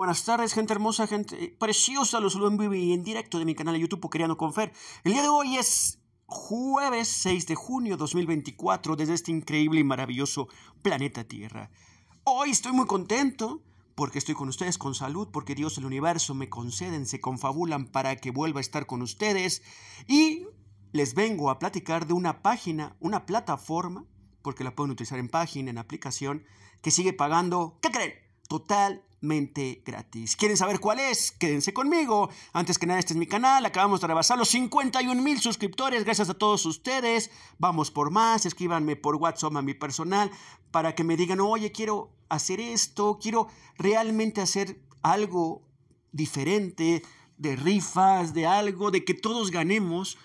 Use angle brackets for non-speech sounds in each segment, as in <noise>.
Buenas tardes, gente hermosa, gente preciosa. Los saludo en vivo y en directo de mi canal de YouTube Queriano Confer. El día de hoy es jueves 6 de junio 2024 desde este increíble y maravilloso planeta Tierra. Hoy estoy muy contento porque estoy con ustedes con salud, porque Dios el universo me conceden, se confabulan para que vuelva a estar con ustedes y les vengo a platicar de una página, una plataforma, porque la pueden utilizar en página, en aplicación, que sigue pagando, ¿qué creen? Total gratis. ¿Quieren saber cuál es? Quédense conmigo. Antes que nada, este es mi canal. Acabamos de rebasar los 51 mil suscriptores. Gracias a todos ustedes. Vamos por más. Escríbanme por WhatsApp a mi personal para que me digan, oye, quiero hacer esto, quiero realmente hacer algo diferente de rifas, de algo, de que todos ganemos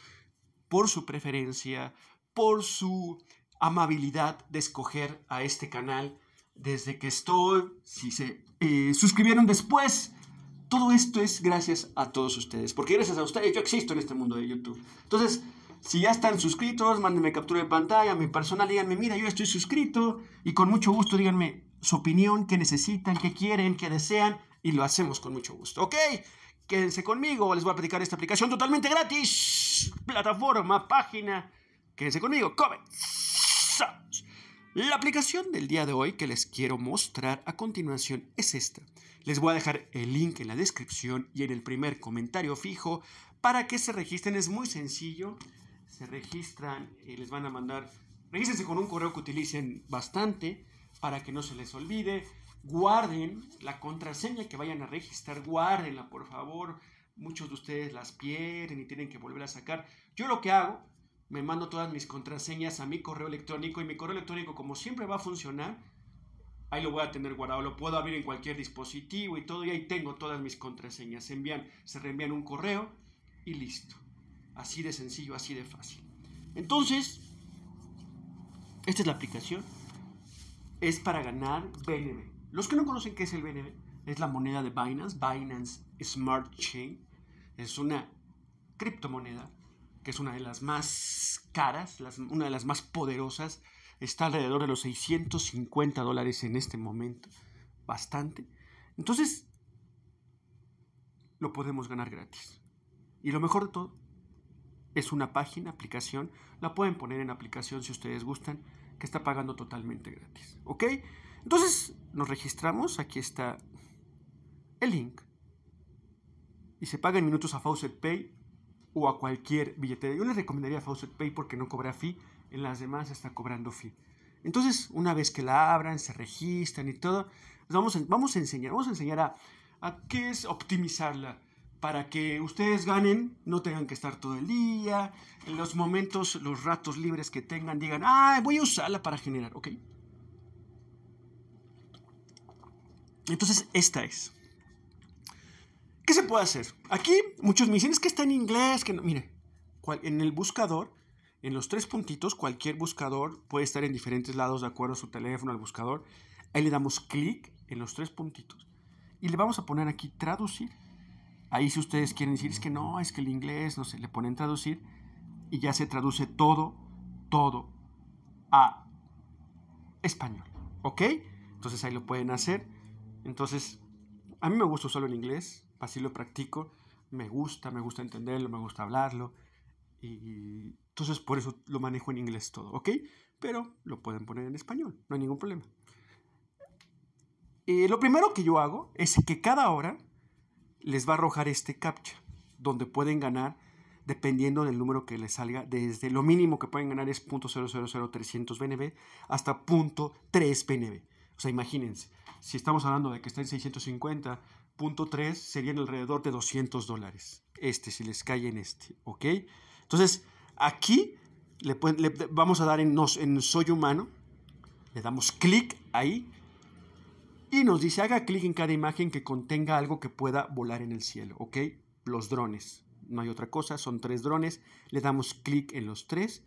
por su preferencia, por su amabilidad de escoger a este canal desde que estoy, si se eh, suscribieron después, todo esto es gracias a todos ustedes, porque gracias a ustedes yo existo en este mundo de YouTube. Entonces, si ya están suscritos, mándenme captura de pantalla, mi personal, díganme, mira, yo estoy suscrito y con mucho gusto díganme su opinión, qué necesitan, qué quieren, qué desean y lo hacemos con mucho gusto, ¿ok? Quédense conmigo, les voy a platicar esta aplicación totalmente gratis, plataforma, página. Quédense conmigo, comenzamos. La aplicación del día de hoy que les quiero mostrar a continuación es esta. Les voy a dejar el link en la descripción y en el primer comentario fijo para que se registren. Es muy sencillo. Se registran y les van a mandar. Regístense con un correo que utilicen bastante para que no se les olvide. Guarden la contraseña que vayan a registrar. Guárdenla, por favor. Muchos de ustedes las pierden y tienen que volver a sacar. Yo lo que hago me mando todas mis contraseñas a mi correo electrónico y mi correo electrónico como siempre va a funcionar, ahí lo voy a tener guardado, lo puedo abrir en cualquier dispositivo y todo y ahí tengo todas mis contraseñas, se envían, se reenvían un correo y listo. Así de sencillo, así de fácil. Entonces, esta es la aplicación. Es para ganar BNB. Los que no conocen qué es el BNB, es la moneda de Binance, Binance Smart Chain. Es una criptomoneda que es una de las más caras, una de las más poderosas, está alrededor de los 650 dólares en este momento, bastante. Entonces, lo podemos ganar gratis. Y lo mejor de todo, es una página, aplicación, la pueden poner en aplicación si ustedes gustan, que está pagando totalmente gratis, ¿ok? Entonces, nos registramos, aquí está el link. Y se paga en minutos a Faucet Pay o a cualquier billetera. Yo les recomendaría Faucet Pay porque no cobra fee, en las demás está cobrando fee. Entonces, una vez que la abran, se registran y todo, vamos a, vamos a enseñar, vamos a enseñar a, a qué es optimizarla para que ustedes ganen, no tengan que estar todo el día, en los momentos, los ratos libres que tengan, digan, ah, voy a usarla para generar, ok. Entonces, esta es. ¿Qué se puede hacer? Aquí muchos me dicen, es que está en inglés, que no. Mire, en el buscador, en los tres puntitos, cualquier buscador puede estar en diferentes lados de acuerdo a su teléfono, al buscador. Ahí le damos clic en los tres puntitos y le vamos a poner aquí traducir. Ahí si ustedes quieren decir, es que no, es que el inglés, no sé, le ponen traducir y ya se traduce todo, todo a español. ¿Ok? Entonces ahí lo pueden hacer. Entonces, a mí me gusta usarlo en inglés, así lo practico me gusta, me gusta entenderlo, me gusta hablarlo. Y entonces por eso lo manejo en inglés todo, ¿ok? Pero lo pueden poner en español, no hay ningún problema. Eh, lo primero que yo hago es que cada hora les va a arrojar este captcha, donde pueden ganar dependiendo del número que les salga, desde lo mínimo que pueden ganar es .000300 BNB hasta .3 BNB. O sea, imagínense, si estamos hablando de que está en 650 Punto 3 serían alrededor de 200 dólares. Este, si les cae en este, ¿ok? Entonces, aquí le, le vamos a dar en, nos, en Soy Humano, le damos clic ahí y nos dice, haga clic en cada imagen que contenga algo que pueda volar en el cielo, ¿ok? Los drones, no hay otra cosa, son tres drones, le damos clic en los tres,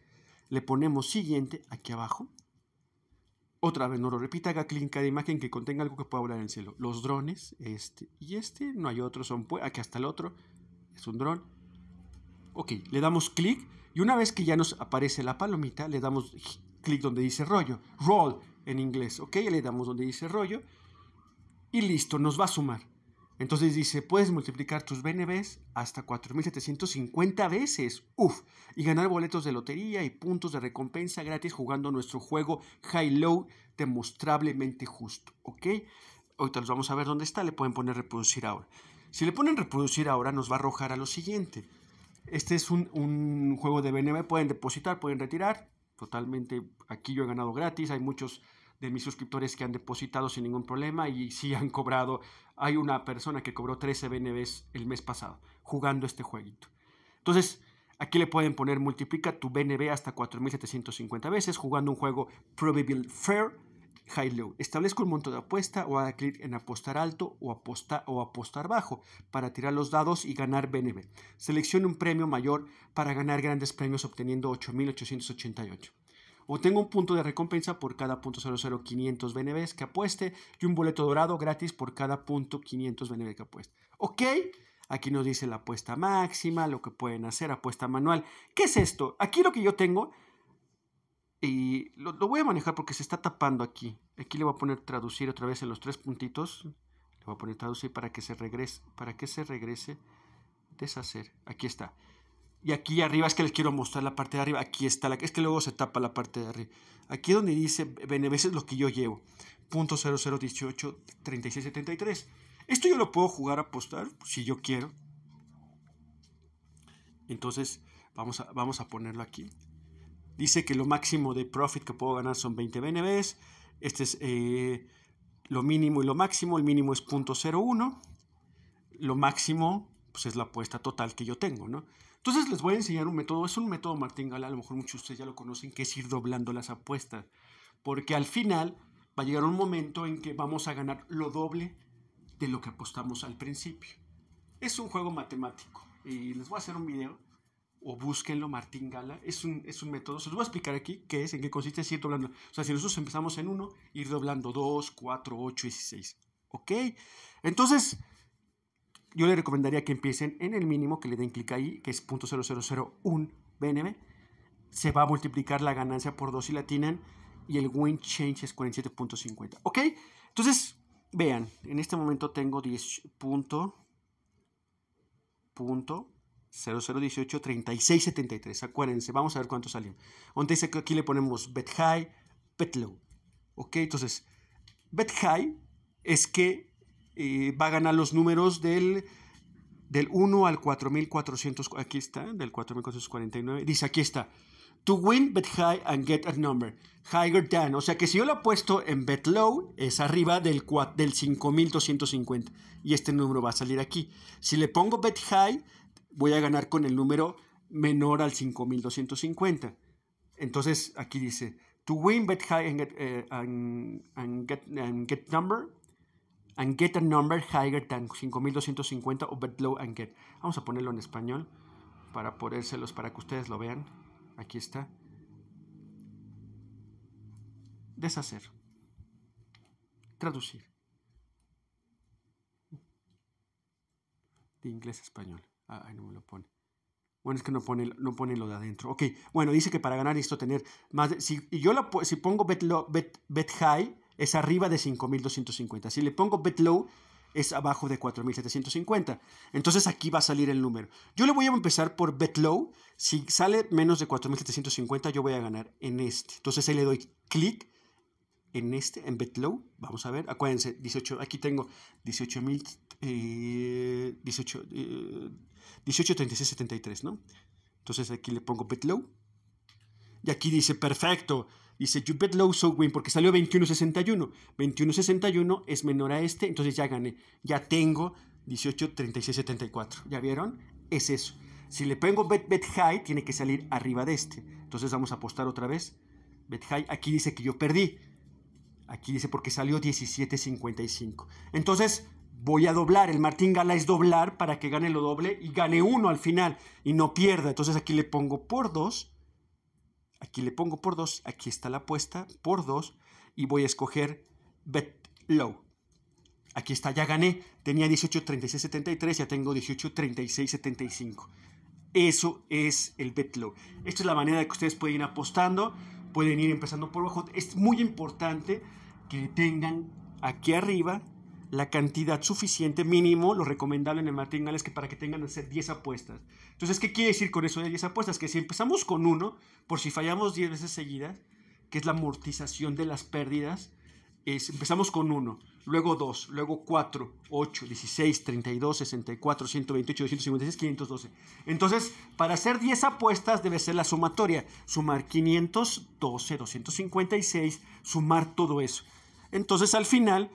le ponemos siguiente aquí abajo otra vez, no lo repita, haga clic en cada imagen que contenga algo que pueda volar en el cielo. Los drones, este y este, no hay otro, son aquí hasta el otro, es un dron. Ok, le damos clic y una vez que ya nos aparece la palomita, le damos clic donde dice rollo, roll en inglés, ok, le damos donde dice rollo y listo, nos va a sumar. Entonces dice, puedes multiplicar tus BNBs hasta 4.750 veces. Uf. Y ganar boletos de lotería y puntos de recompensa gratis jugando nuestro juego High-Low demostrablemente justo. ¿Ok? Ahorita los vamos a ver dónde está. Le pueden poner reproducir ahora. Si le ponen reproducir ahora nos va a arrojar a lo siguiente. Este es un, un juego de BNB. Pueden depositar, pueden retirar. Totalmente aquí yo he ganado gratis. Hay muchos de mis suscriptores que han depositado sin ningún problema y si <laughs> han cobrado. Hay una persona que cobró 13 BNBs el mes pasado jugando este jueguito. Entonces, aquí le pueden poner multiplica tu BNB hasta 4.750 veces jugando un juego Probable Fair High Low. Establezco un monto de apuesta o haga clic en apostar alto o, aposta, o apostar bajo para tirar los dados y ganar BNB. Seleccione un premio mayor para ganar grandes premios obteniendo 8.888. O tengo un punto de recompensa por cada .00500 BNBs que apueste y un boleto dorado gratis por cada punto .500 BNB que apueste. ¿Ok? Aquí nos dice la apuesta máxima, lo que pueden hacer, apuesta manual. ¿Qué es esto? Aquí lo que yo tengo, y lo, lo voy a manejar porque se está tapando aquí. Aquí le voy a poner traducir otra vez en los tres puntitos. Le voy a poner traducir para que se regrese, para que se regrese, deshacer. Aquí está. Y aquí arriba es que les quiero mostrar la parte de arriba. Aquí está, la, es que luego se tapa la parte de arriba. Aquí donde dice es lo que yo llevo. Punto Esto yo lo puedo jugar a apostar si yo quiero. Entonces vamos a, vamos a ponerlo aquí. Dice que lo máximo de profit que puedo ganar son 20 BNBs. Este es eh, lo mínimo y lo máximo. El mínimo es 0.01. Lo máximo pues, es la apuesta total que yo tengo, ¿no? Entonces les voy a enseñar un método, es un método Gala, a lo mejor muchos de ustedes ya lo conocen, que es ir doblando las apuestas, porque al final va a llegar un momento en que vamos a ganar lo doble de lo que apostamos al principio. Es un juego matemático y les voy a hacer un video o búsquenlo, Martín Gala, es un método, se los voy a explicar aquí qué es, en qué consiste es ir doblando. O sea, si nosotros empezamos en 1, ir doblando 2, 4, 8, 16. ¿Ok? Entonces, yo les recomendaría que empiecen en el mínimo, que le den clic ahí, que es .0001 BNB. Se va a multiplicar la ganancia por 2 si la tienen y el win change es 47.50. ¿Ok? Entonces, vean, en este momento tengo 10 punto, Acuérdense, vamos a ver cuánto salió. Donde dice que aquí le ponemos bet high, bet low. ¿Ok? Entonces, bet high es que eh, va a ganar los números del, 1 al 4400, aquí está, del 4449, dice aquí está, to win bet high and get a number, higher than, o sea que si yo lo apuesto en bet low, es arriba del, del 5250, y este número va a salir aquí. Si le pongo bet high, voy a ganar con el número menor al 5250. Entonces aquí dice, to win bet high and get, eh, and get number, and get a number higher than 5250 o bet low and get. Vamos a ponerlo en español para ponérselos, para que ustedes lo vean. Aquí está. Deshacer. Traducir. De inglés a español. Ah, no me lo pone. Bueno, es que no pone, no pone lo de adentro. Ok, bueno, dice que para ganar esto tener más... De, si yo lo, si pongo bet, bet high, es arriba de 5.250. Si le pongo bet low, es abajo de 4.750. Entonces aquí va a salir el número. Yo le voy a empezar por bet low. Si sale menos de 4.750, yo voy a ganar en este. Entonces ahí le doy clic en este, en bet low. Vamos a ver, acuérdense, 18, aquí tengo 18.000, 18, eh, eh, ¿no? Entonces aquí le pongo bet low. Y aquí dice, perfecto, Dice, you bet low, so win, porque salió 21.61. 21.61 es menor a este, entonces ya gané. Ya tengo 18.36.74. ¿Ya vieron? Es eso. Si le pongo bet, bet high, tiene que salir arriba de este. Entonces vamos a apostar otra vez. Bet high, aquí dice que yo perdí. Aquí dice porque salió 17.55. Entonces voy a doblar. El Martín Gala es doblar para que gane lo doble y gane uno al final y no pierda. Entonces aquí le pongo por dos. Aquí le pongo por 2, aquí está la apuesta por 2 y voy a escoger bet low. Aquí está, ya gané. Tenía 18.36.73, 36, ya tengo 18.36.75. Eso es el bet low. Esta es la manera de que ustedes pueden ir apostando, pueden ir empezando por abajo. Es muy importante que tengan aquí arriba la cantidad suficiente, mínimo, lo recomendable en el matrimonial es que para que tengan hacer 10 apuestas. Entonces, ¿qué quiere decir con eso de 10 apuestas? Que si empezamos con 1, por si fallamos 10 veces seguidas, que es la amortización de las pérdidas, es, empezamos con 1, luego 2, luego 4, 8, 16, 32, 64, 128, 256, 512. Entonces, para hacer 10 apuestas debe ser la sumatoria, sumar 512, 256, sumar todo eso. Entonces, al final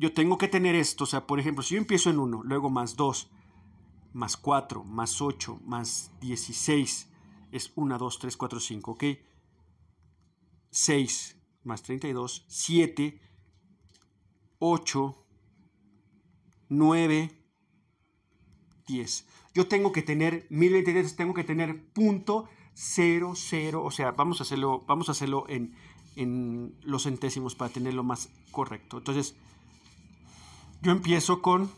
yo tengo que tener esto. O sea, por ejemplo, si yo empiezo en 1, luego más 2, más 4, más 8, más 16, es 1, 2, 3, 4, 5, ¿ok? 6 más 32, 7, 8, 9, 10. Yo tengo que tener 1023, tengo que tener punto 00, o sea, vamos a hacerlo, vamos a hacerlo en, en los centésimos para tenerlo más correcto. Entonces, yo empiezo con,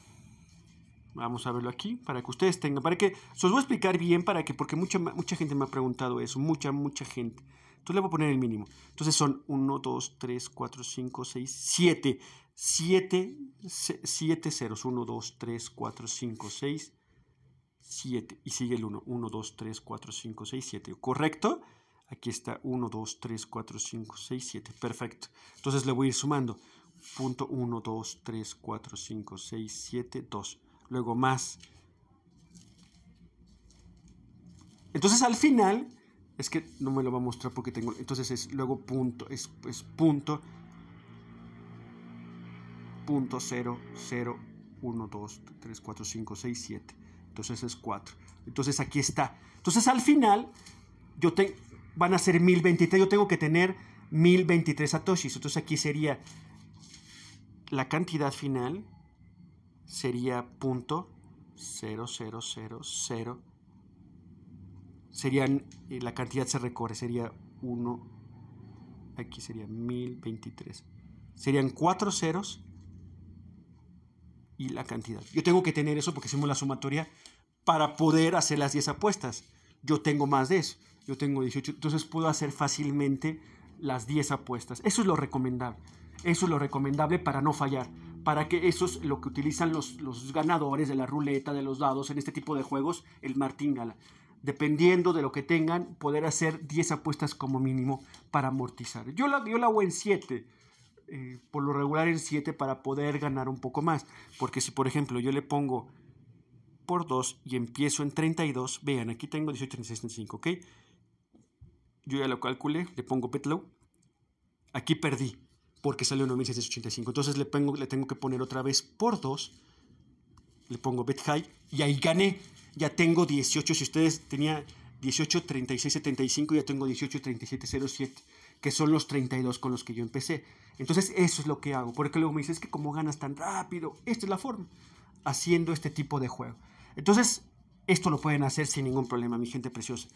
vamos a verlo aquí, para que ustedes tengan, para que, se os voy a explicar bien, para que, porque mucha, mucha gente me ha preguntado eso, mucha, mucha gente. Entonces le voy a poner el mínimo. Entonces son 1, 2, 3, 4, 5, 6, 7. 7, 7 ceros. 1, 2, 3, 4, 5, 6, 7. Y sigue el 1. 1, 2, 3, 4, 5, 6, 7. ¿Correcto? Aquí está 1, 2, 3, 4, 5, 6, 7. Perfecto. Entonces le voy a ir sumando punto 1, 2, 3, 4, 5, 6, 7, 2. Luego más. Entonces al final, es que no me lo va a mostrar porque tengo, entonces es luego punto, es, punto, punto 0, 0, 1, 2, 3, 4, 5, 6, 7. Entonces es 4. Entonces aquí está. Entonces al final, van a ser 1023, yo tengo que tener 1023 satoshis. Entonces aquí sería la cantidad final sería punto 0000. Serían, eh, la cantidad se recorre, sería 1, aquí sería 1023. Serían cuatro ceros y la cantidad. Yo tengo que tener eso porque hacemos la sumatoria para poder hacer las 10 apuestas. Yo tengo más de eso. Yo tengo 18. Entonces puedo hacer fácilmente las 10 apuestas. Eso es lo recomendable. Eso es lo recomendable para no fallar. Para que eso es lo que utilizan los, ganadores de la ruleta, de los dados, en este tipo de juegos, el martingala. Dependiendo de lo que tengan, poder hacer 10 apuestas como mínimo para amortizar. Yo la, la hago en 7. Eh, por lo regular en 7 para poder ganar un poco más. Porque si, por ejemplo, yo le pongo por 2 y empiezo en 32, vean, aquí tengo 18, 36, 35, ¿ok? Yo ya lo calculé, le pongo Petlow. Aquí perdí, porque salió 9685. Entonces le, pongo, le tengo que poner otra vez por 2. Le pongo bet high y ahí gané. Ya tengo 18. Si ustedes tenían 18.36.75 36, ya tengo 18.37.07 que son los 32 con los que yo empecé. Entonces eso es lo que hago, porque luego me dices que cómo ganas tan rápido, esta es la forma, haciendo este tipo de juego. Entonces, esto lo pueden hacer sin ningún problema, mi gente preciosa.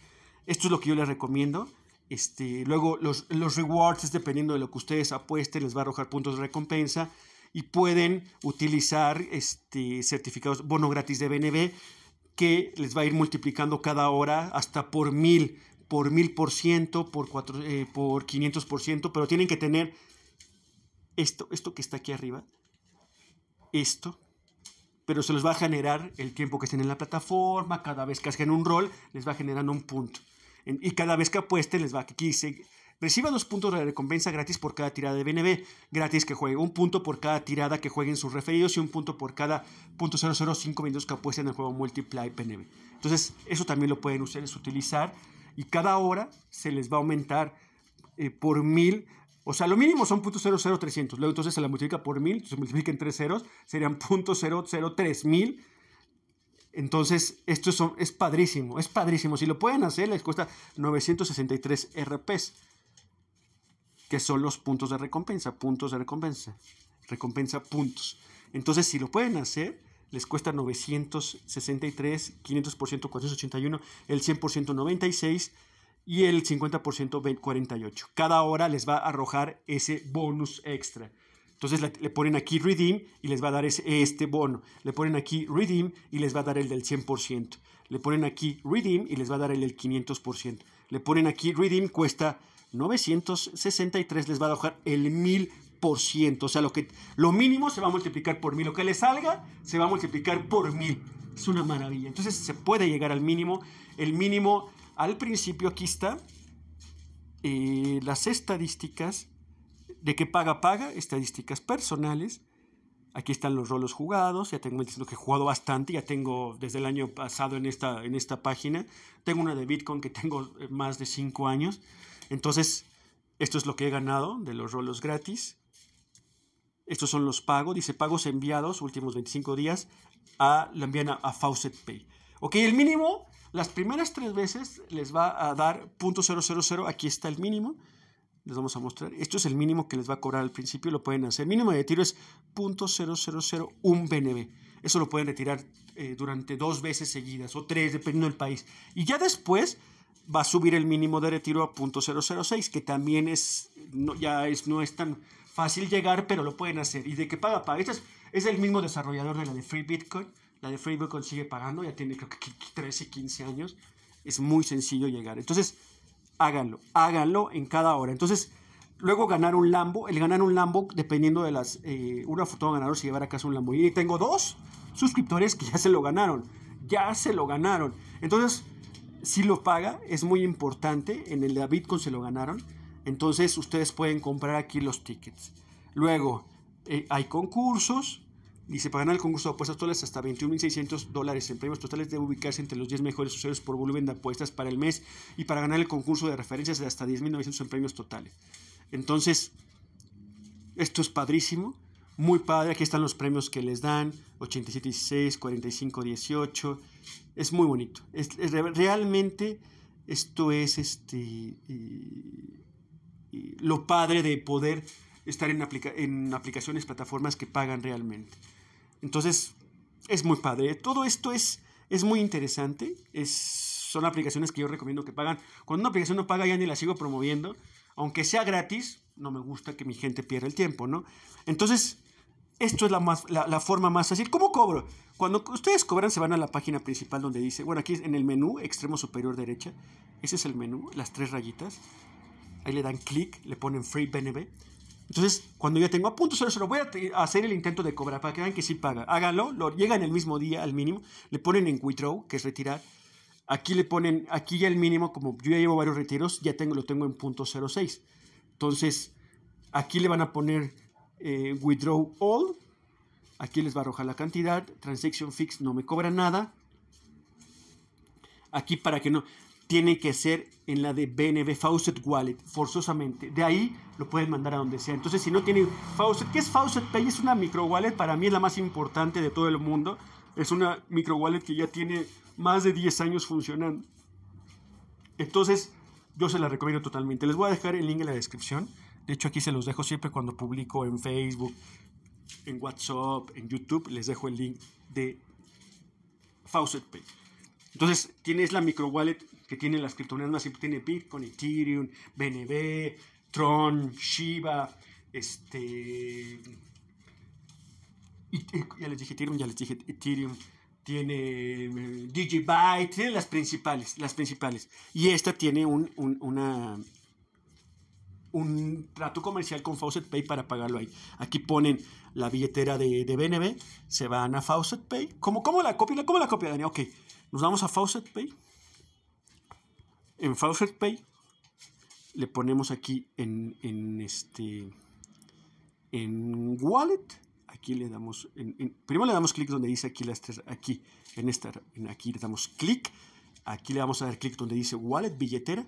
Esto es lo que yo les recomiendo. Este, luego los, rewards, dependiendo de lo que ustedes apuesten, les va a arrojar puntos de recompensa y pueden utilizar este, certificados bono gratis de BNB que les va a ir multiplicando cada hora hasta por mil, por mil por ciento, por, eh, por 500 por ciento, pero tienen que tener esto, esto que está aquí arriba, esto, pero se los va a generar el tiempo que estén en la plataforma, cada vez que hacen un rol, les va generando un punto y cada vez que apueste les va a que se Reciba dos puntos de recompensa gratis por cada tirada de BNB. Gratis que juegue. Un punto por cada tirada que jueguen sus referidos y un punto por cada .005 minutos que apuesten en el juego Multiply BNB. Entonces, eso también lo pueden ustedes utilizar. Y cada hora se les va a aumentar eh, por mil. O sea, lo mínimo son .00300. Luego entonces se la multiplica por mil. Se multiplica en tres ceros. Serían .003000 entonces, esto es, padrísimo, es padrísimo. Si lo pueden hacer, les cuesta 963 RPs, que son los puntos de recompensa, puntos de recompensa, recompensa puntos. Entonces, si lo pueden hacer, les cuesta 963, 500% 481, el 100% 96 y el 50% 48. Cada hora les va a arrojar ese bonus extra. Entonces le, ponen aquí redeem y les va a dar este bono. Le ponen aquí redeem y les va a dar el del 100%. Le ponen aquí redeem y les va a dar el del 500%. Le ponen aquí redeem cuesta 963, les va a dar el 1000%. O sea, lo, que, lo mínimo se va a multiplicar por 1000. Lo que le salga se va a multiplicar por 1000. Es una maravilla. Entonces se puede llegar al mínimo. El mínimo al principio aquí está. Eh, las estadísticas ¿De qué paga? Paga estadísticas personales. Aquí están los rolos jugados. Ya tengo diciendo que he jugado bastante. Ya tengo desde el año pasado en esta, en esta página. Tengo una de Bitcoin que tengo eh, más de cinco años. Entonces, esto es lo que he ganado de los rolos gratis. Estos son los pagos. Dice pagos enviados últimos 25 días a la a, Faucet Pay. Ok, el mínimo, las primeras tres veces les va a dar .000. Aquí está el mínimo. Les vamos a mostrar. Esto es el mínimo que les va a cobrar al principio. Lo pueden hacer. El mínimo de retiro es 0.0001 BNB. Eso lo pueden retirar eh, durante dos veces seguidas o tres, dependiendo del país. Y ya después va a subir el mínimo de retiro a 0.006, que también es, no, ya es, no es tan fácil llegar, pero lo pueden hacer. ¿Y de qué paga? Paga. Este es, el mismo desarrollador de la de Free Bitcoin. La de Free Bitcoin sigue pagando, ya tiene creo que 13, 15 años. Es muy sencillo llegar. Entonces, háganlo, háganlo en cada hora. Entonces, luego ganar un Lambo, el ganar un Lambo, dependiendo de las, eh, una foto ganador se llevará a casa un y Tengo dos suscriptores que ya se lo ganaron, ya se lo ganaron. Entonces, si lo paga, es muy importante, en el de Bitcoin se lo ganaron, entonces ustedes pueden comprar aquí los tickets. Luego, eh, hay concursos, Dice, para ganar el concurso de apuestas totales hasta 21.600 dólares en premios totales debe ubicarse entre los 10 mejores usuarios por volumen de apuestas para el mes y para ganar el concurso de referencias de hasta 10.900 en premios totales. Entonces, esto es padrísimo, muy padre. Aquí están los premios que les dan, 87.16, 45.18. Es muy bonito. realmente esto es este, lo padre de poder estar en aplicaciones, plataformas que pagan realmente. Entonces, es muy padre. Todo esto es, muy interesante. son aplicaciones que yo recomiendo que pagan. Cuando una aplicación no paga, ya ni la sigo promoviendo. Aunque sea gratis, no me gusta que mi gente pierda el tiempo, ¿no? Entonces, esto es la, forma más fácil. ¿Cómo cobro? Cuando ustedes cobran, se van a la página principal donde dice, bueno, aquí en el menú, extremo superior derecha, ese es el menú, las tres rayitas. Ahí le dan clic, le ponen Free BNB entonces, cuando ya tengo a punto, voy a hacer el intento de cobrar para que vean que sí paga. Háganlo, lo llegan el mismo día al mínimo, le ponen en withdraw, que es retirar. Aquí le ponen, aquí ya el mínimo, como yo ya llevo varios retiros, ya tengo, lo tengo en punto 06. Entonces, aquí le van a poner eh, withdraw all, aquí les va a arrojar la cantidad, transaction fix no me cobra nada. Aquí para que no, tiene que ser en la de BNB Faucet Wallet, forzosamente. De ahí lo pueden mandar a donde sea. Entonces, si no tienen Faucet, ¿qué es Faucet Pay? Es una micro wallet, para mí es la más importante de todo el mundo. Es una micro wallet que ya tiene más de 10 años funcionando. Entonces, yo se la recomiendo totalmente. Les voy a dejar el link en la descripción. De hecho, aquí se los dejo siempre cuando publico en Facebook, en WhatsApp, en YouTube. Les dejo el link de Faucet Pay. Entonces, tienes la micro wallet que tiene las criptomonedas más tiene Bitcoin, Ethereum, BNB, Tron, Shiba, este... Ya les dije Ethereum, ya les dije Ethereum. Tiene eh, Digibyte, tiene las principales, las principales. Y esta tiene un, un, una, un trato comercial con Faucet Pay para pagarlo ahí. Aquí ponen la billetera de, de BNB, se van a Faucet Pay. ¿Cómo, cómo la copia? ¿Cómo la copia, Dani? Ok, nos vamos a Faucet Pay. En Faucet Pay le ponemos aquí en, en, este en Wallet. Aquí le damos, en, primero le damos clic donde dice aquí en esta, aquí le damos clic. Aquí le vamos a dar clic donde dice Wallet, billetera.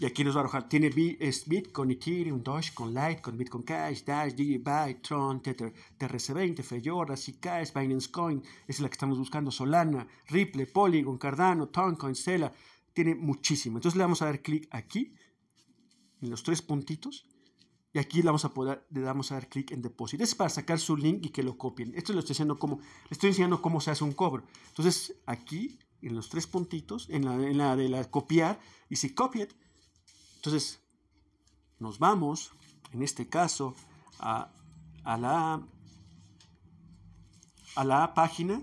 Y aquí nos va a arrojar, tiene Bitcoin, Ethereum, Dogecoin, Litecoin, Bitcoin Cash, Dash, DigiBuy, Tron, Tether, TRC20, Feyora, Zcash, Binance Coin, Esa es la que estamos buscando, Solana, Ripple, Polygon, Cardano, Toncoin, Cela, tiene muchísimo. Entonces le vamos a dar clic aquí, en los tres puntitos, y aquí le vamos a poder, le vamos a dar clic en depósito. Es para sacar su link y que lo copien. Esto lo estoy haciendo como, le estoy enseñando cómo se hace un cobro. Entonces aquí, en los tres puntitos, en la, la de la copiar, y si copia, entonces nos vamos, en este caso, a, a la, a la página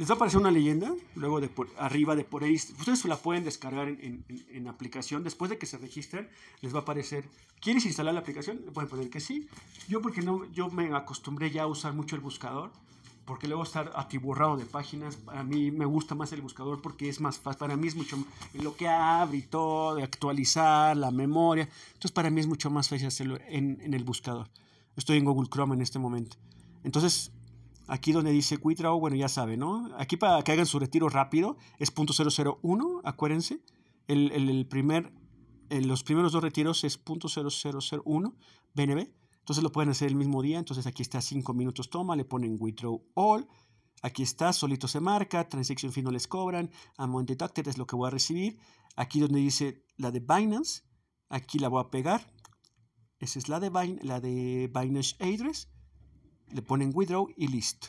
les va a aparecer una leyenda, luego de por, arriba de por ahí. Ustedes la pueden descargar en, aplicación. Después de que se registren, les va a aparecer. ¿Quieres instalar la aplicación? Le pueden poner que sí. Yo, porque no, yo me acostumbré ya a usar mucho el buscador porque luego estar atiburrado de páginas, A mí me gusta más el buscador porque es más fácil, para mí es mucho, lo que abre y todo, actualizar la memoria, entonces para mí es mucho más fácil hacerlo en, el buscador. Estoy en Google Chrome en este momento. Entonces, Aquí donde dice Withdraw, bueno, ya sabe, ¿no? Aquí para que hagan su retiro rápido es .001, acuérdense. El, primer, los primeros dos retiros es .0001 BNB. Entonces lo pueden hacer el mismo día. Entonces aquí está cinco minutos toma, le ponen withdraw all. Aquí está, solito se marca, transaction fee no les cobran, amount deducted es lo que voy a recibir. Aquí donde dice la de Binance, aquí la voy a pegar. Esa es la de, la de Binance Address le ponen withdraw y listo.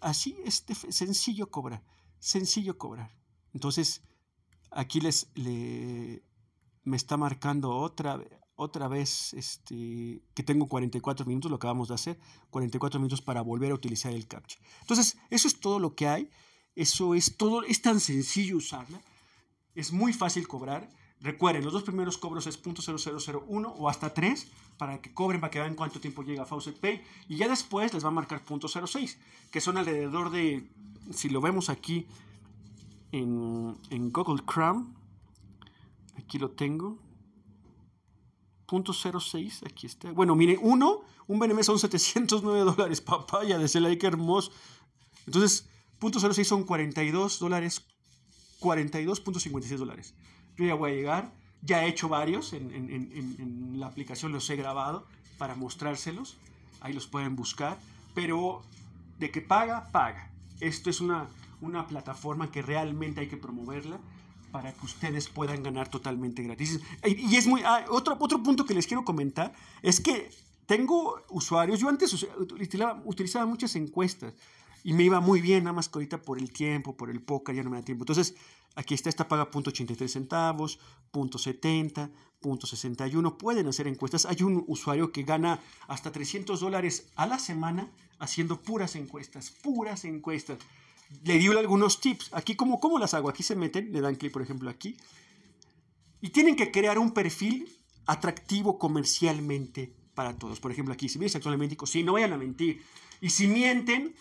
así es este sencillo cobrar, sencillo cobrar. Entonces, aquí les le, me está marcando otra, otra vez este, que tengo 44 minutos, lo acabamos de hacer, 44 minutos para volver a utilizar el CAPTCHA. Entonces, eso es todo lo que hay, eso es todo, es tan sencillo usarla, es muy fácil cobrar. Recuerden, los dos primeros cobros es .0001 o hasta 3, para que cobren, para que vean cuánto tiempo llega Faucet Pay. Y ya después les va a marcar .06, que son alrededor de, si lo vemos aquí en, Google Chrome, aquí lo tengo. .06, aquí está. Bueno, mire, uno, un BNM son 709 dólares, papaya, de Celay, que hermoso. Entonces, .06 son 42 dólares, 42.56 dólares. Yo ya voy a llegar ya he hecho varios en, la aplicación, los he grabado para mostrárselos. Ahí los pueden buscar. Pero de que paga, paga. Esto es una, una plataforma que realmente hay que promoverla para que ustedes puedan ganar totalmente gratis. Y es muy... Ah, otro, otro punto que les quiero comentar es que tengo usuarios, yo antes utilizaba, utilizaba muchas encuestas, y me iba muy bien, nada más que ahorita por el tiempo, por el poker, ya no me da tiempo. Entonces, aquí está, esta paga .83 centavos, .70, .61. Pueden hacer encuestas. Hay un usuario que gana hasta 300 dólares a la semana haciendo puras encuestas, puras encuestas. Le dio algunos tips. Aquí, ¿cómo, ¿cómo las hago? Aquí se meten, le dan clic, por ejemplo, aquí. Y tienen que crear un perfil atractivo comercialmente para todos. Por ejemplo, aquí, si dice actualmente, sí, no vayan a mentir. Y si mienten,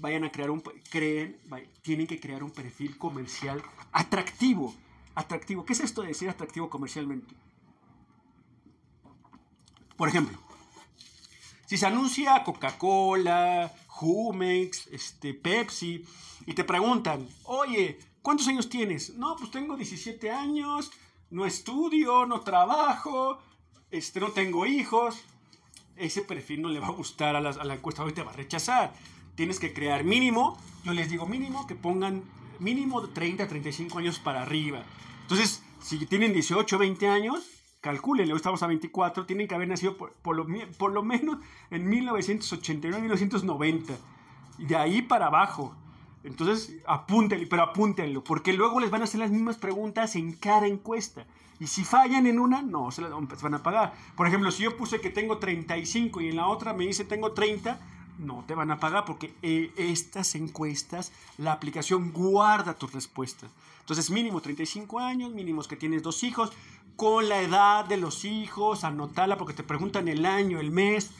vayan a crear un, creen, tienen que crear un perfil comercial atractivo. Atractivo. ¿Qué es esto de decir atractivo comercialmente? Por ejemplo, si se anuncia Coca-Cola, Jumex, este, Pepsi, y te preguntan, oye, ¿cuántos años tienes? No, pues tengo 17 años, no estudio, no trabajo, este, no tengo hijos. Ese perfil no le va a gustar a la, a la encuesta, hoy te va a rechazar tienes que crear mínimo, yo les digo mínimo que pongan mínimo 30, 35 años para arriba. Entonces, si tienen 18, 20 años, calculen, estamos a 24, tienen que haber nacido por, lo, menos en 1989, 1990, de ahí para abajo. Entonces, apúntenlo, pero apúntenlo, porque luego les van a hacer las mismas preguntas en cada encuesta. Y si fallan en una, no, se van a pagar. Por ejemplo, si yo puse que tengo 35 y en la otra me dice tengo 30, no te van a pagar porque eh, estas encuestas, la aplicación guarda tus respuestas. Entonces, mínimo 35 años, mínimo que tienes dos hijos, con la edad de los hijos, anotala porque te preguntan el año, el mes.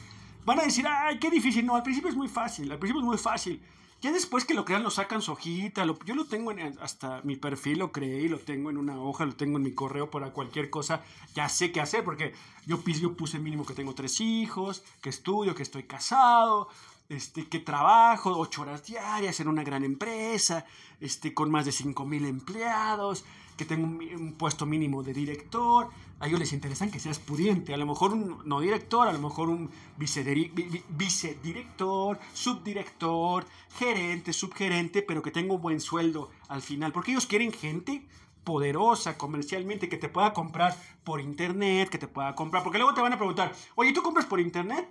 Van a decir, ay, qué difícil. No, al principio es muy fácil, al principio es muy fácil. Ya después que lo crean, lo sacan su hojita. yo lo tengo en, hasta mi perfil, lo creé, lo tengo en una hoja, lo tengo en mi correo para cualquier cosa. Ya sé qué hacer, porque yo, yo puse mínimo que tengo tres hijos, que estudio, que estoy casado, este, que trabajo ocho horas diarias en una gran empresa, este, con más de cinco mil empleados, que tenga un, puesto mínimo de director. A ellos les interesa que seas pudiente, a lo mejor un no director, a lo mejor un vicedirector, subdirector, gerente, subgerente, pero que tenga un buen sueldo al final, porque ellos quieren gente poderosa comercialmente que te pueda comprar por internet, que te pueda comprar, porque luego te van a preguntar, oye, ¿tú compras por internet?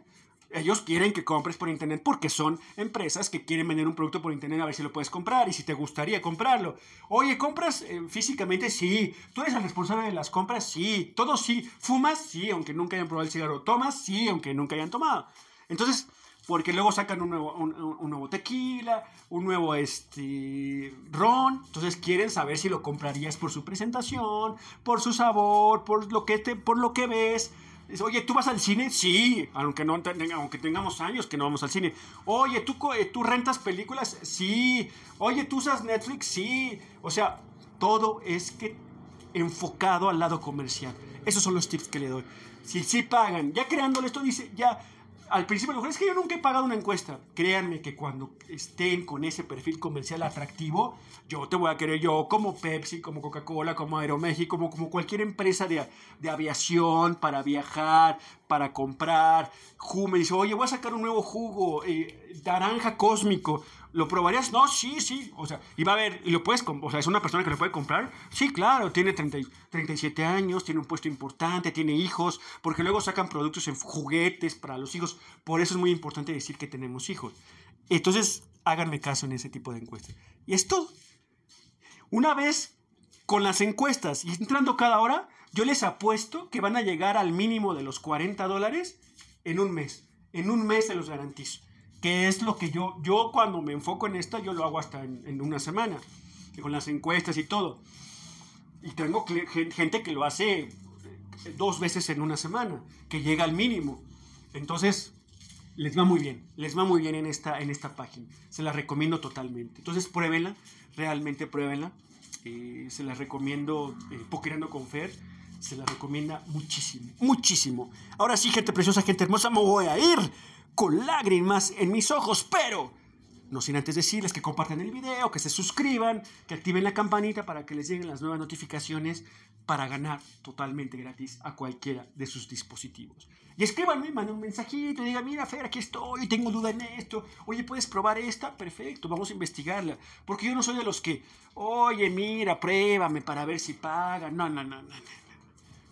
Ellos quieren que compres por internet porque son empresas que quieren vender un producto por internet a ver si lo puedes comprar y si te gustaría comprarlo. Oye, ¿compras eh, físicamente? Sí. ¿Tú eres el responsable de las compras? Sí. Todo sí. ¿Fumas? Sí, aunque nunca hayan probado el cigarro. ¿Tomas? Sí, aunque nunca hayan tomado. Entonces, porque luego sacan un nuevo, nuevo tequila, un nuevo este, ron, entonces quieren saber si lo comprarías por su presentación, por su sabor, por lo que, te, por lo que ves oye, ¿tú vas al cine? Sí, aunque, no, aunque tengamos años que no vamos al cine. Oye, ¿tú, eh, ¿tú rentas películas? Sí. Oye, ¿tú usas Netflix? Sí. O sea, todo es que enfocado al lado comercial. Esos son los tips que le doy. Si sí pagan, ya creándole esto, dice, ya al principio lo es que yo nunca he pagado una encuesta. Créanme que cuando estén con ese perfil comercial atractivo, yo te voy a querer yo como Pepsi, como Coca-Cola, como Aeroméxico, como, como cualquier empresa de, aviación para viajar, para comprar. Ju dice, oye, voy a sacar un nuevo jugo, eh, naranja cósmico. ¿lo probarías? No, sí, sí. O sea, y va a ver, y lo puedes, o sea, es una persona que lo puede comprar. Sí, claro, tiene 37 años, tiene un puesto importante, tiene hijos, porque luego sacan productos en juguetes para los hijos. Por eso es muy importante decir que tenemos hijos. Entonces, háganme caso en ese tipo de encuestas. Y es todo. Una vez con las encuestas y entrando cada hora, yo les apuesto que van a llegar al mínimo de los 40 dólares en un mes. En un mes se los garantizo que es lo que yo, yo cuando me enfoco en esta, yo lo hago hasta en, una semana, con las encuestas y todo. Y tengo gente que lo hace eh, dos veces en una semana, que llega al mínimo. Entonces, les va muy bien, les va muy bien en esta, en esta página. Se la recomiendo totalmente. Entonces, pruébenla, realmente pruébenla. Eh, se la recomiendo, eh, Pokerando con se la recomienda muchísimo, muchísimo. Ahora sí, gente preciosa, gente hermosa, me voy a ir con lágrimas en mis ojos, pero no sin antes decirles que compartan el video, que se suscriban, que activen la campanita para que les lleguen las nuevas notificaciones para ganar totalmente gratis a cualquiera de sus dispositivos. Y escríbanme, manden un mensajito, digan, mira Fer, aquí estoy, tengo duda en esto, oye, ¿puedes probar esta? Perfecto, vamos a investigarla, porque yo no soy de los que, oye, mira, pruébame para ver si paga, no, no, no, no,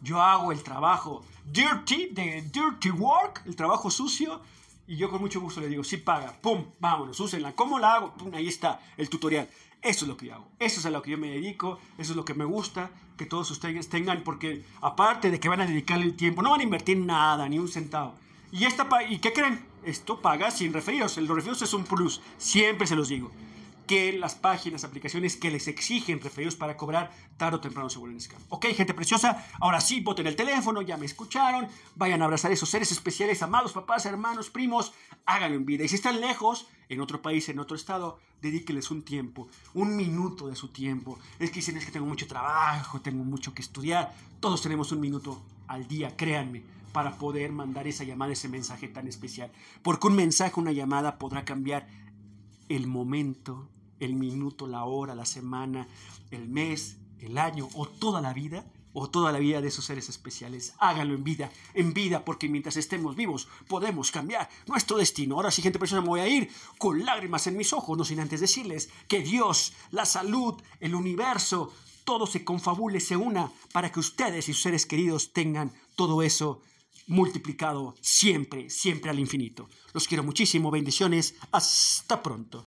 yo hago el trabajo dirty, de dirty work, el trabajo sucio, y yo con mucho gusto le digo, si paga, pum, vámonos, úsenla. ¿Cómo la hago? Pum, ahí está el tutorial. Eso es lo que yo hago, eso es a lo que yo me dedico, eso es lo que me gusta que todos ustedes tengan, porque aparte de que van a dedicarle el tiempo, no van a invertir nada, ni un centavo. ¿Y, esta, ¿y qué creen? Esto paga sin referidos, el referidos es un plus, siempre se los digo que las páginas, aplicaciones que les exigen referidos para cobrar tarde o temprano se vuelven scam. Ok, gente preciosa, ahora sí, voten el teléfono, ya me escucharon, vayan a abrazar esos seres especiales, amados papás, hermanos, primos, háganlo en vida. Y si están lejos, en otro país, en otro estado, dedíquenles un tiempo, un minuto de su tiempo. Es que dicen, es que tengo mucho trabajo, tengo mucho que estudiar. Todos tenemos un minuto al día, créanme, para poder mandar esa llamada, ese mensaje tan especial. Porque un mensaje, una llamada podrá cambiar el momento el minuto, la hora, la semana, el mes, el año o toda la vida o toda la vida de esos seres especiales. Háganlo en vida, en vida, porque mientras estemos vivos podemos cambiar nuestro destino. Ahora, siguiente persona, me voy a ir con lágrimas en mis ojos, no sin antes decirles que Dios, la salud, el universo, todo se confabule, se una para que ustedes y sus seres queridos tengan todo eso multiplicado siempre, siempre al infinito. Los quiero muchísimo, bendiciones, hasta pronto.